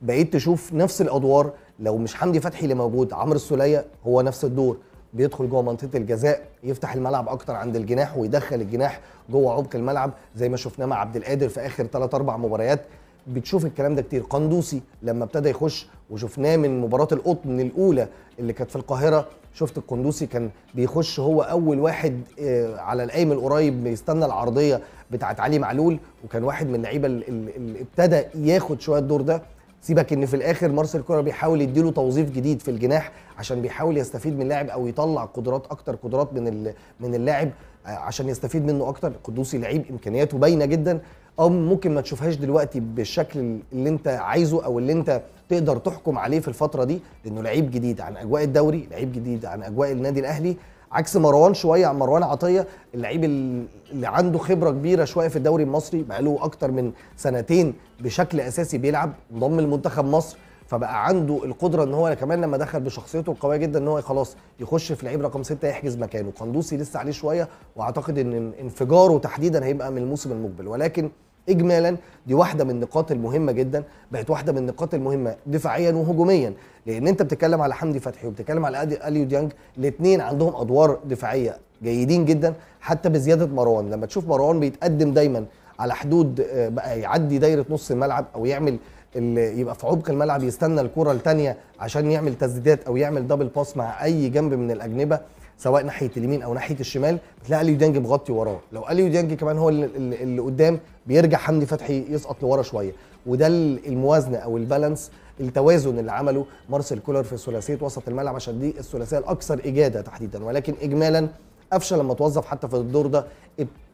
بقيت تشوف نفس الادوار لو مش حمدي فتحي اللي موجود عمرو السوليه هو نفس الدور بيدخل جوه منطقه الجزاء يفتح الملعب اكتر عند الجناح ويدخل الجناح جوه عمق الملعب زي ما شفناه مع عبد القادر في اخر 3 4 مباريات بتشوف الكلام ده كتير قندوسي لما ابتدى يخش وشفناه من مباراه القطن الاولى اللي كانت في القاهره شفت القندوسي كان بيخش هو اول واحد آه، على القايم القريب بيستنى العرضيه بتاعت علي معلول وكان واحد من اللعيبه اللي ابتدى ياخد شويه الدور ده سيبك ان في الاخر مارسيل كولر بيحاول يديله توظيف جديد في الجناح عشان بيحاول يستفيد من اللاعب او يطلع قدرات اكتر قدرات من من اللاعب آه، عشان يستفيد منه اكتر قدوسي لعيب امكانياته باينه جدا او ممكن ما تشوفهاش دلوقتي بالشكل اللي انت عايزه او اللي انت تقدر تحكم عليه في الفتره دي لانه لعيب جديد عن اجواء الدوري لعيب جديد عن اجواء النادي الاهلي عكس مروان شويه مروان عطيه اللعيب اللي عنده خبره كبيره شويه في الدوري المصري بقاله اكتر من سنتين بشكل اساسي بيلعب انضم لمنتخب مصر فبقى عنده القدره ان هو كمان لما دخل بشخصيته القويه جدا ان هو خلاص يخش في لعيب رقم ستة يحجز مكانه قندوسي لسه عليه شويه واعتقد ان انفجاره تحديدا هيبقى من الموسم المقبل ولكن اجمالا دي واحده من النقاط المهمه جدا بقت واحده من النقاط المهمه دفاعيا وهجوميا لان انت بتتكلم على حمدي فتحي وبتتكلم على اليو ديانج الاثنين عندهم ادوار دفاعيه جيدين جدا حتى بزياده مروان لما تشوف مروان بيتقدم دايما على حدود آه، بقى يعدي دايره نص الملعب او يعمل اللي يبقى في عمق الملعب يستنى الكره الثانيه عشان يعمل تسديدات او يعمل دبل باس مع اي جنب من الاجنبه سواء ناحيه اليمين او ناحيه الشمال بتلاقي اليو ديانج مغطي وراه لو اليو ديانج كمان هو اللي, اللي قدام بيرجع حمدي فتحي يسقط لورا شويه وده الموازنه او البالانس التوازن اللي عمله مارسيل كولر في ثلاثيه وسط الملعب عشان دي الثلاثيه الاكثر اجاده تحديدا ولكن اجمالا قفشه لما توظف حتى في الدور ده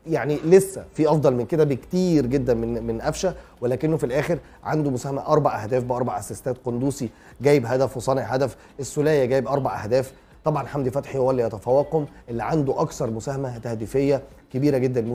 يعني لسه في افضل من كده بكتير جدا من من قفشه ولكنه في الاخر عنده مساهمه اربع اهداف باربع اسيستات قندوسي جايب هدف وصانع هدف السوليه جايب اربع اهداف طبعا حمدي فتحي هو اللي يتفوقهم اللي عنده اكثر مساهمه تهديفيه كبيره جدا